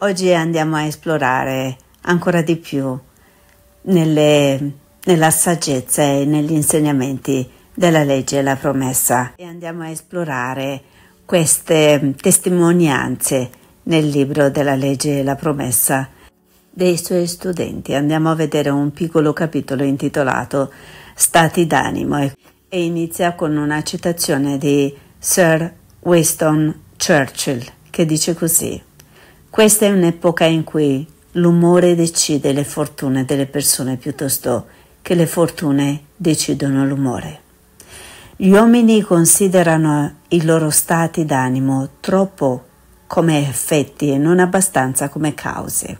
Oggi andiamo a esplorare ancora di più nelle, nella saggezza e negli insegnamenti della legge e la promessa e andiamo a esplorare queste testimonianze nel libro della legge e la promessa dei suoi studenti. Andiamo a vedere un piccolo capitolo intitolato Stati d'animo e inizia con una citazione di Sir Winston Churchill che dice così questa è un'epoca in cui l'umore decide le fortune delle persone piuttosto che le fortune decidono l'umore. Gli uomini considerano i loro stati d'animo troppo come effetti e non abbastanza come cause.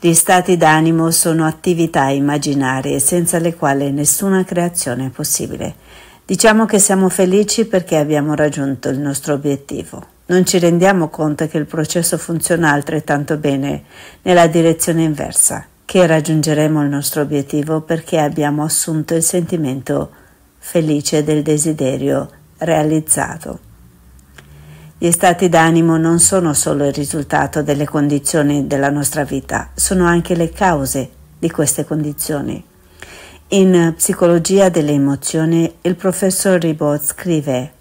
Gli stati d'animo sono attività immaginarie senza le quali nessuna creazione è possibile. Diciamo che siamo felici perché abbiamo raggiunto il nostro obiettivo non ci rendiamo conto che il processo funziona altrettanto bene nella direzione inversa, che raggiungeremo il nostro obiettivo perché abbiamo assunto il sentimento felice del desiderio realizzato. Gli stati d'animo non sono solo il risultato delle condizioni della nostra vita, sono anche le cause di queste condizioni. In Psicologia delle emozioni il professor Ribot scrive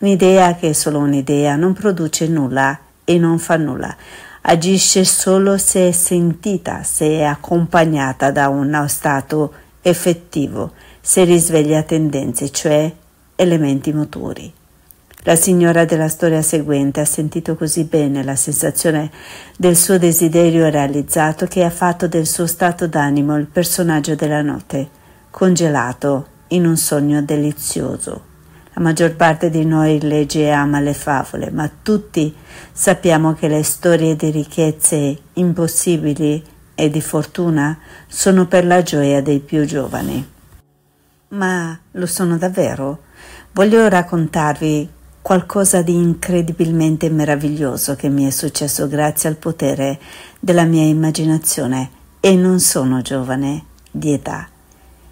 Un'idea che è solo un'idea non produce nulla e non fa nulla. Agisce solo se è sentita, se è accompagnata da uno stato effettivo, se risveglia tendenze, cioè elementi motori La signora della storia seguente ha sentito così bene la sensazione del suo desiderio realizzato che ha fatto del suo stato d'animo il personaggio della notte, congelato in un sogno delizioso. La maggior parte di noi legge e ama le favole, ma tutti sappiamo che le storie di ricchezze impossibili e di fortuna sono per la gioia dei più giovani. Ma lo sono davvero? Voglio raccontarvi qualcosa di incredibilmente meraviglioso che mi è successo grazie al potere della mia immaginazione e non sono giovane di età.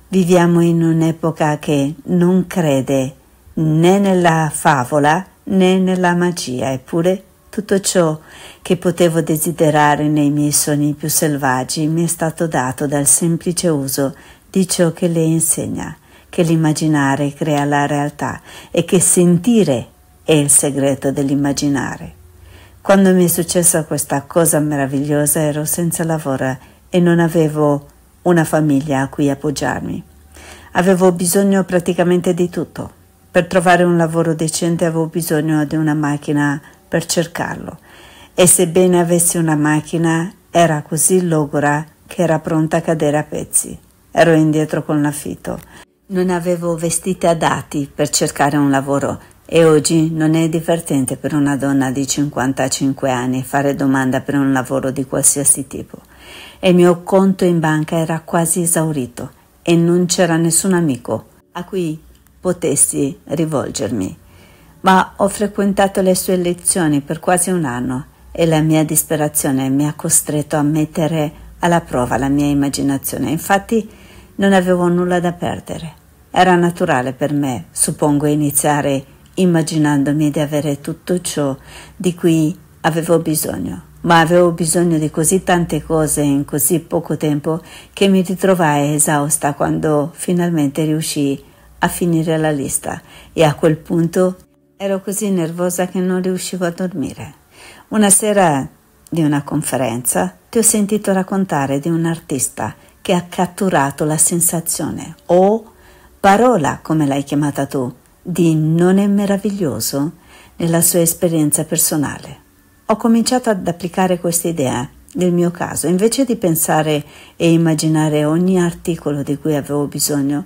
Viviamo in un'epoca che non crede né nella favola né nella magia, eppure tutto ciò che potevo desiderare nei miei sogni più selvaggi mi è stato dato dal semplice uso di ciò che lei insegna, che l'immaginare crea la realtà e che sentire è il segreto dell'immaginare. Quando mi è successa questa cosa meravigliosa ero senza lavoro e non avevo una famiglia a cui appoggiarmi. Avevo bisogno praticamente di tutto per trovare un lavoro decente avevo bisogno di una macchina per cercarlo e sebbene avessi una macchina era così logora che era pronta a cadere a pezzi. Ero indietro con l'affitto. Non avevo vestiti adatti per cercare un lavoro e oggi non è divertente per una donna di 55 anni fare domanda per un lavoro di qualsiasi tipo. E il mio conto in banca era quasi esaurito e non c'era nessun amico a cui potessi rivolgermi. Ma ho frequentato le sue lezioni per quasi un anno e la mia disperazione mi ha costretto a mettere alla prova la mia immaginazione. Infatti non avevo nulla da perdere. Era naturale per me, suppongo, iniziare immaginandomi di avere tutto ciò di cui avevo bisogno, ma avevo bisogno di così tante cose in così poco tempo che mi ritrovai esausta quando finalmente riuscii a a finire la lista e a quel punto ero così nervosa che non riuscivo a dormire. Una sera di una conferenza ti ho sentito raccontare di un artista che ha catturato la sensazione o parola, come l'hai chiamata tu, di non è meraviglioso nella sua esperienza personale. Ho cominciato ad applicare questa idea nel mio caso, invece di pensare e immaginare ogni articolo di cui avevo bisogno,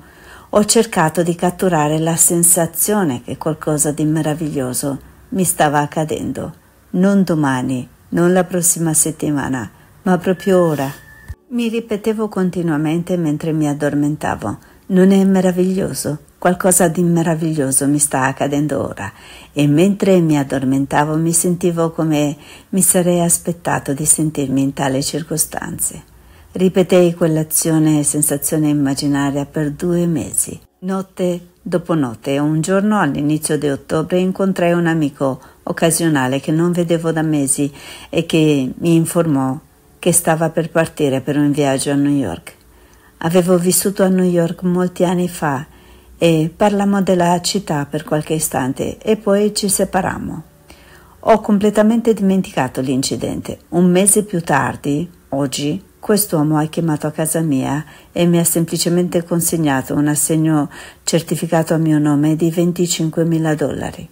ho cercato di catturare la sensazione che qualcosa di meraviglioso mi stava accadendo. Non domani, non la prossima settimana, ma proprio ora. Mi ripetevo continuamente mentre mi addormentavo. Non è meraviglioso? Qualcosa di meraviglioso mi sta accadendo ora. E mentre mi addormentavo mi sentivo come mi sarei aspettato di sentirmi in tale circostanze. Ripetei quell'azione e sensazione immaginaria per due mesi, notte dopo notte, un giorno all'inizio di ottobre incontrai un amico occasionale che non vedevo da mesi e che mi informò che stava per partire per un viaggio a New York. Avevo vissuto a New York molti anni fa e parlammo della città per qualche istante e poi ci separammo. Ho completamente dimenticato l'incidente. Un mese più tardi, oggi, Quest'uomo ha chiamato a casa mia e mi ha semplicemente consegnato un assegno certificato a mio nome di 25.000 dollari.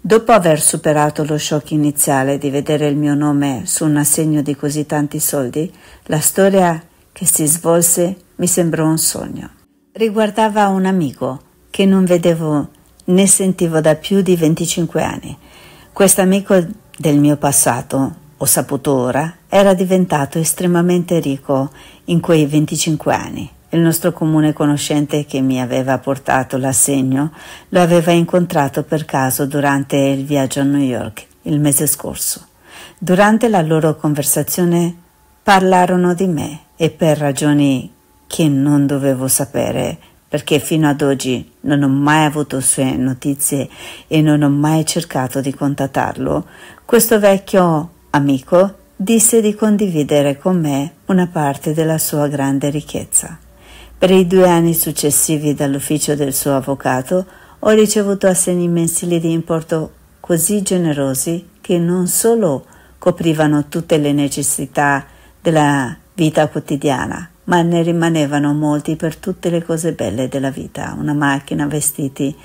Dopo aver superato lo shock iniziale di vedere il mio nome su un assegno di così tanti soldi, la storia che si svolse mi sembrò un sogno. Riguardava un amico che non vedevo né sentivo da più di 25 anni. Quest'amico del mio passato o saputo ora, era diventato estremamente ricco in quei 25 anni. Il nostro comune conoscente che mi aveva portato l'assegno lo aveva incontrato per caso durante il viaggio a New York il mese scorso. Durante la loro conversazione parlarono di me e per ragioni che non dovevo sapere perché fino ad oggi non ho mai avuto sue notizie e non ho mai cercato di contattarlo, questo vecchio Amico disse di condividere con me una parte della sua grande ricchezza. Per i due anni successivi dall'ufficio del suo avvocato ho ricevuto assegni mensili di importo così generosi che non solo coprivano tutte le necessità della vita quotidiana, ma ne rimanevano molti per tutte le cose belle della vita, una macchina, vestiti,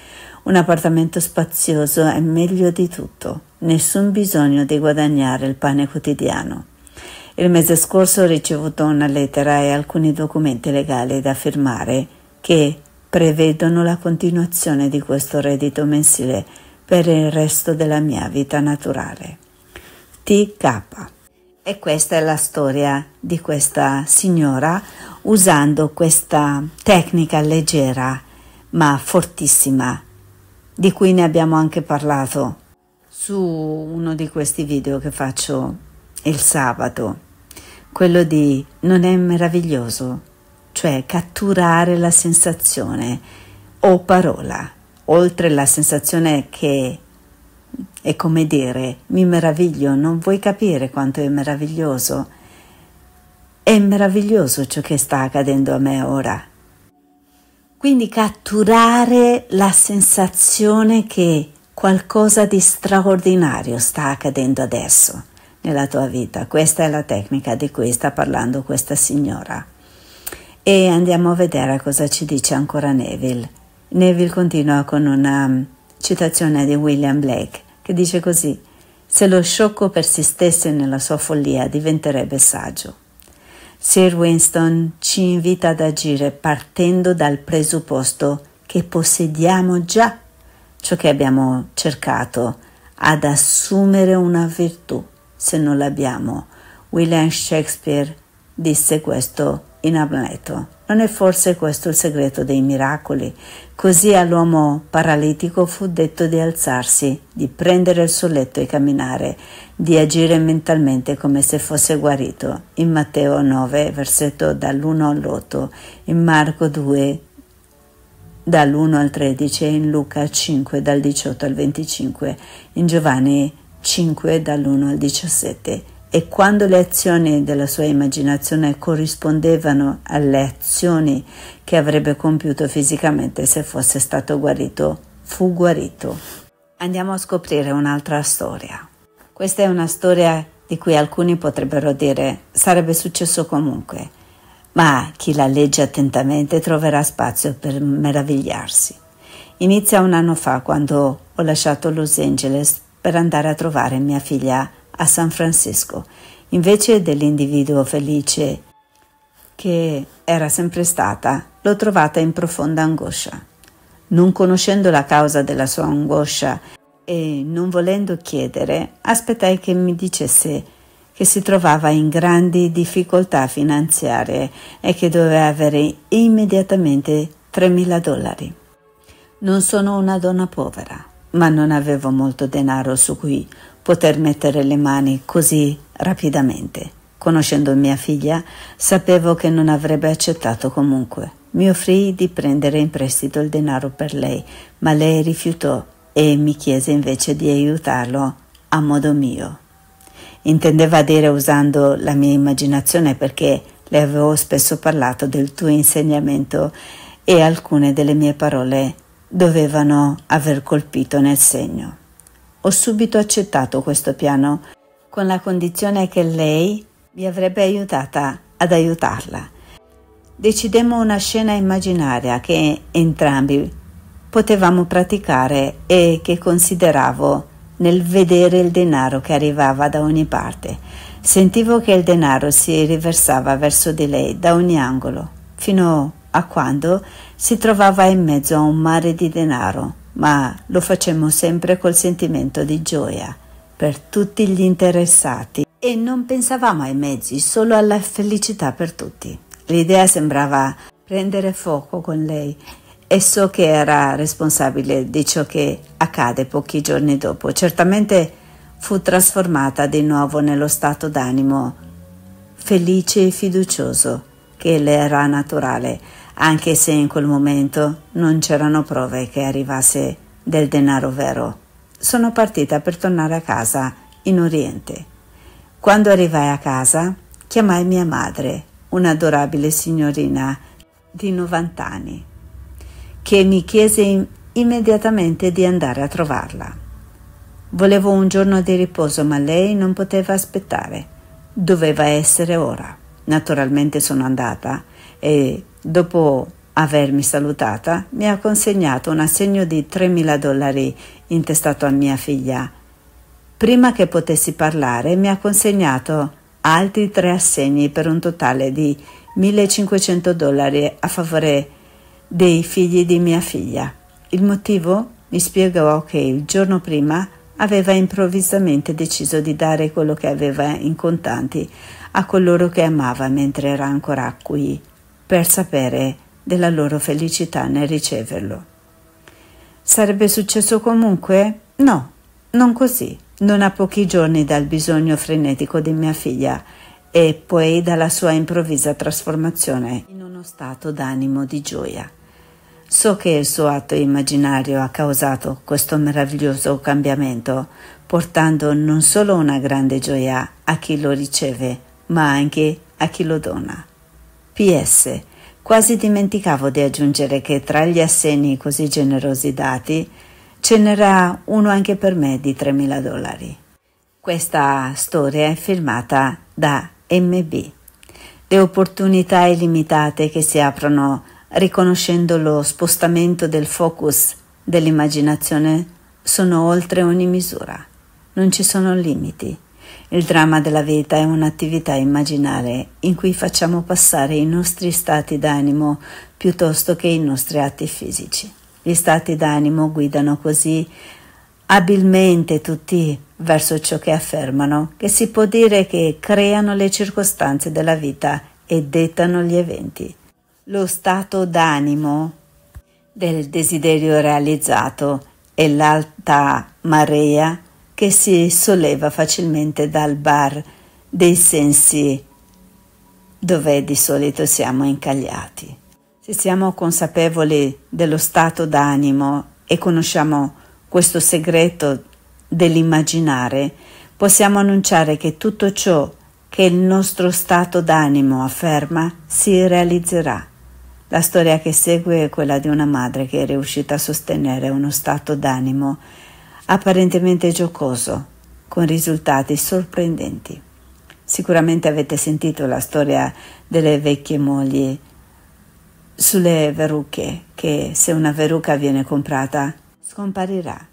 un appartamento spazioso è meglio di tutto, nessun bisogno di guadagnare il pane quotidiano. Il mese scorso ho ricevuto una lettera e alcuni documenti legali da firmare che prevedono la continuazione di questo reddito mensile per il resto della mia vita naturale. TK. E questa è la storia di questa signora usando questa tecnica leggera ma fortissima di cui ne abbiamo anche parlato su uno di questi video che faccio il sabato, quello di non è meraviglioso, cioè catturare la sensazione o parola, oltre la sensazione che è come dire mi meraviglio, non vuoi capire quanto è meraviglioso. È meraviglioso ciò che sta accadendo a me ora. Quindi catturare la sensazione che qualcosa di straordinario sta accadendo adesso nella tua vita. Questa è la tecnica di cui sta parlando questa signora. E andiamo a vedere cosa ci dice ancora Neville. Neville continua con una mm, citazione di William Blake che dice così: Se lo sciocco persistesse nella sua follia diventerebbe saggio. Sir Winston ci invita ad agire partendo dal presupposto che possediamo già ciò che abbiamo cercato, ad assumere una virtù se non l'abbiamo. William Shakespeare disse questo in Amleto. Non è forse questo il segreto dei miracoli? Così all'uomo paralitico fu detto di alzarsi, di prendere il suo letto e camminare, di agire mentalmente come se fosse guarito. In Matteo 9, versetto dall'1 all'8, in Marco 2, dall'1 al 13, in Luca 5, dal 18 al 25, in Giovanni 5, dall'1 al 17 e quando le azioni della sua immaginazione corrispondevano alle azioni che avrebbe compiuto fisicamente se fosse stato guarito, fu guarito. Andiamo a scoprire un'altra storia. Questa è una storia di cui alcuni potrebbero dire sarebbe successo comunque, ma chi la legge attentamente troverà spazio per meravigliarsi. Inizia un anno fa quando ho lasciato Los Angeles per andare a trovare mia figlia a San Francisco, invece dell'individuo felice che era sempre stata, l'ho trovata in profonda angoscia. Non conoscendo la causa della sua angoscia e non volendo chiedere, aspettai che mi dicesse che si trovava in grandi difficoltà finanziarie e che doveva avere immediatamente 3.000 dollari. Non sono una donna povera, ma non avevo molto denaro su cui poter mettere le mani così rapidamente. Conoscendo mia figlia, sapevo che non avrebbe accettato comunque. Mi offrì di prendere in prestito il denaro per lei, ma lei rifiutò e mi chiese invece di aiutarlo a modo mio. Intendeva dire usando la mia immaginazione perché le avevo spesso parlato del tuo insegnamento e alcune delle mie parole dovevano aver colpito nel segno. Ho subito accettato questo piano, con la condizione che lei mi avrebbe aiutata ad aiutarla. Decidemmo una scena immaginaria che entrambi potevamo praticare e che consideravo nel vedere il denaro che arrivava da ogni parte. Sentivo che il denaro si riversava verso di lei da ogni angolo, fino a quando si trovava in mezzo a un mare di denaro ma lo facemmo sempre col sentimento di gioia per tutti gli interessati e non pensavamo ai mezzi, solo alla felicità per tutti. L'idea sembrava prendere fuoco con lei e so che era responsabile di ciò che accade pochi giorni dopo. Certamente fu trasformata di nuovo nello stato d'animo felice e fiducioso che le era naturale anche se in quel momento non c'erano prove che arrivasse del denaro vero. Sono partita per tornare a casa in Oriente. Quando arrivai a casa, chiamai mia madre, un'adorabile signorina di 90 anni, che mi chiese immediatamente di andare a trovarla. Volevo un giorno di riposo, ma lei non poteva aspettare. Doveva essere ora. Naturalmente sono andata e dopo avermi salutata mi ha consegnato un assegno di 3.000 dollari intestato a mia figlia. Prima che potessi parlare mi ha consegnato altri tre assegni per un totale di 1.500 dollari a favore dei figli di mia figlia. Il motivo? Mi spiegò che il giorno prima aveva improvvisamente deciso di dare quello che aveva in contanti a coloro che amava mentre era ancora qui, per sapere della loro felicità nel riceverlo. Sarebbe successo comunque? No, non così, non a pochi giorni dal bisogno frenetico di mia figlia e poi dalla sua improvvisa trasformazione in uno stato d'animo di gioia. So che il suo atto immaginario ha causato questo meraviglioso cambiamento, portando non solo una grande gioia a chi lo riceve, ma anche a chi lo dona. PS. Quasi dimenticavo di aggiungere che tra gli assegni così generosi dati ce n'era uno anche per me di 3.000 dollari. Questa storia è firmata da MB. Le opportunità illimitate che si aprono riconoscendo lo spostamento del focus dell'immaginazione sono oltre ogni misura. Non ci sono limiti. Il dramma della vita è un'attività immaginare in cui facciamo passare i nostri stati d'animo piuttosto che i nostri atti fisici. Gli stati d'animo guidano così abilmente tutti verso ciò che affermano, che si può dire che creano le circostanze della vita e dettano gli eventi. Lo stato d'animo del desiderio realizzato e l'alta marea che si solleva facilmente dal bar dei sensi dove di solito siamo incagliati. Se siamo consapevoli dello stato d'animo e conosciamo questo segreto dell'immaginare, possiamo annunciare che tutto ciò che il nostro stato d'animo afferma si realizzerà. La storia che segue è quella di una madre che è riuscita a sostenere uno stato d'animo apparentemente giocoso, con risultati sorprendenti. Sicuramente avete sentito la storia delle vecchie mogli sulle verruche, che se una verruca viene comprata scomparirà.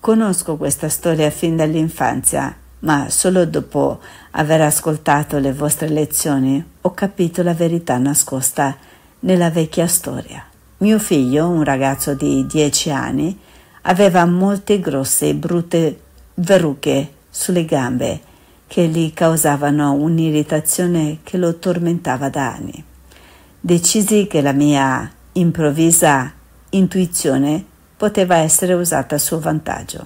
Conosco questa storia fin dall'infanzia, ma solo dopo aver ascoltato le vostre lezioni ho capito la verità nascosta nella vecchia storia. Mio figlio, un ragazzo di 10 anni, Aveva molte grosse e brutte verruche sulle gambe che gli causavano un'irritazione che lo tormentava da anni. Decisi che la mia improvvisa intuizione poteva essere usata a suo vantaggio.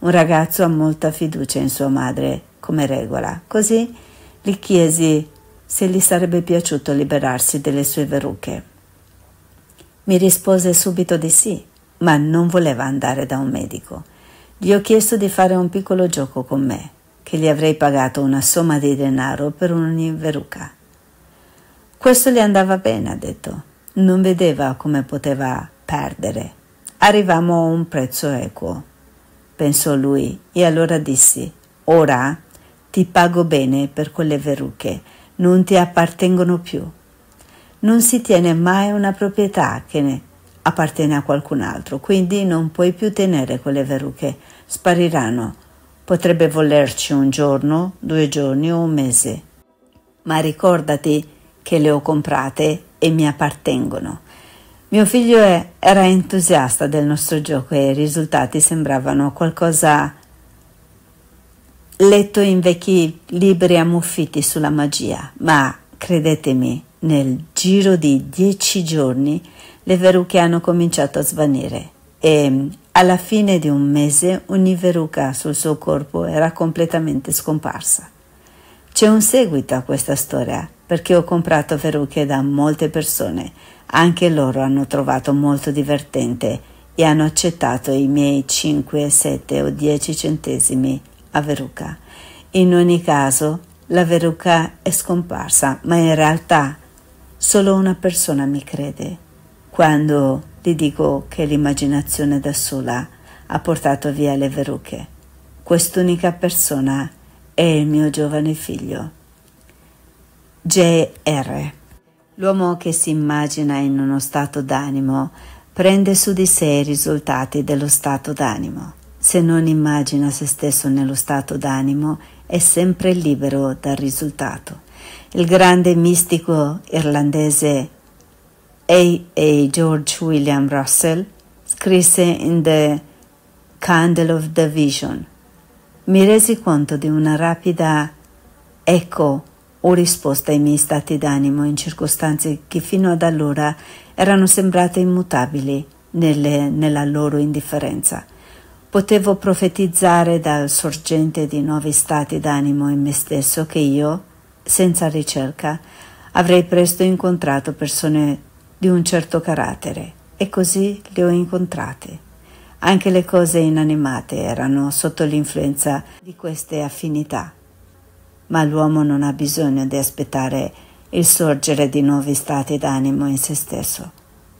Un ragazzo ha molta fiducia in sua madre come regola, così gli chiesi se gli sarebbe piaciuto liberarsi delle sue verruche. Mi rispose subito di sì ma non voleva andare da un medico. Gli ho chiesto di fare un piccolo gioco con me, che gli avrei pagato una somma di denaro per ogni un'inveruca. Questo gli andava bene, ha detto. Non vedeva come poteva perdere. Arrivammo a un prezzo equo, pensò lui, e allora dissi, ora ti pago bene per quelle verruche, non ti appartengono più. Non si tiene mai una proprietà che ne appartiene a qualcun altro, quindi non puoi più tenere quelle verruche, spariranno. Potrebbe volerci un giorno, due giorni o un mese. Ma ricordati che le ho comprate e mi appartengono. Mio figlio era entusiasta del nostro gioco e i risultati sembravano qualcosa letto in vecchi libri ammuffiti sulla magia, ma credetemi, nel giro di dieci giorni le verruche hanno cominciato a svanire e mm, alla fine di un mese ogni verruca sul suo corpo era completamente scomparsa. C'è un seguito a questa storia perché ho comprato verruche da molte persone, anche loro hanno trovato molto divertente e hanno accettato i miei 5, 7 o 10 centesimi a verruca. In ogni caso, la verruca è scomparsa, ma in realtà solo una persona mi crede quando gli dico che l'immaginazione da sola ha portato via le verruche. Quest'unica persona è il mio giovane figlio. J.R. L'uomo che si immagina in uno stato d'animo prende su di sé i risultati dello stato d'animo. Se non immagina se stesso nello stato d'animo, è sempre libero dal risultato. Il grande mistico irlandese A.A. George William Russell scrisse in The Candle of the Vision. Mi resi conto di una rapida eco o risposta ai miei stati d'animo in circostanze che fino ad allora erano sembrate immutabili nelle, nella loro indifferenza. Potevo profetizzare dal sorgente di nuovi stati d'animo in me stesso che io, senza ricerca, avrei presto incontrato persone di un certo carattere e così le ho incontrate. Anche le cose inanimate erano sotto l'influenza di queste affinità. Ma l'uomo non ha bisogno di aspettare il sorgere di nuovi stati d'animo in se stesso.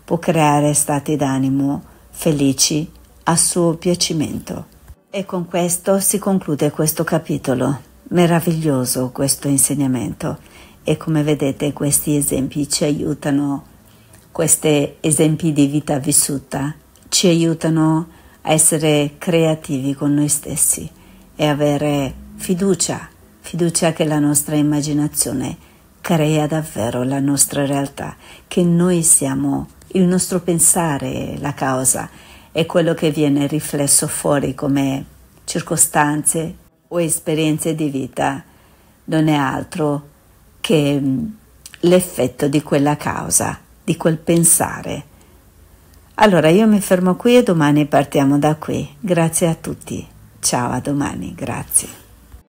Può creare stati d'animo felici a suo piacimento. E con questo si conclude questo capitolo. Meraviglioso questo insegnamento e come vedete questi esempi ci aiutano a questi esempi di vita vissuta ci aiutano a essere creativi con noi stessi e avere fiducia, fiducia che la nostra immaginazione crea davvero la nostra realtà, che noi siamo il nostro pensare, la causa e quello che viene riflesso fuori come circostanze o esperienze di vita, non è altro che mm, l'effetto di quella causa di quel pensare. Allora io mi fermo qui e domani partiamo da qui. Grazie a tutti. Ciao a domani, grazie.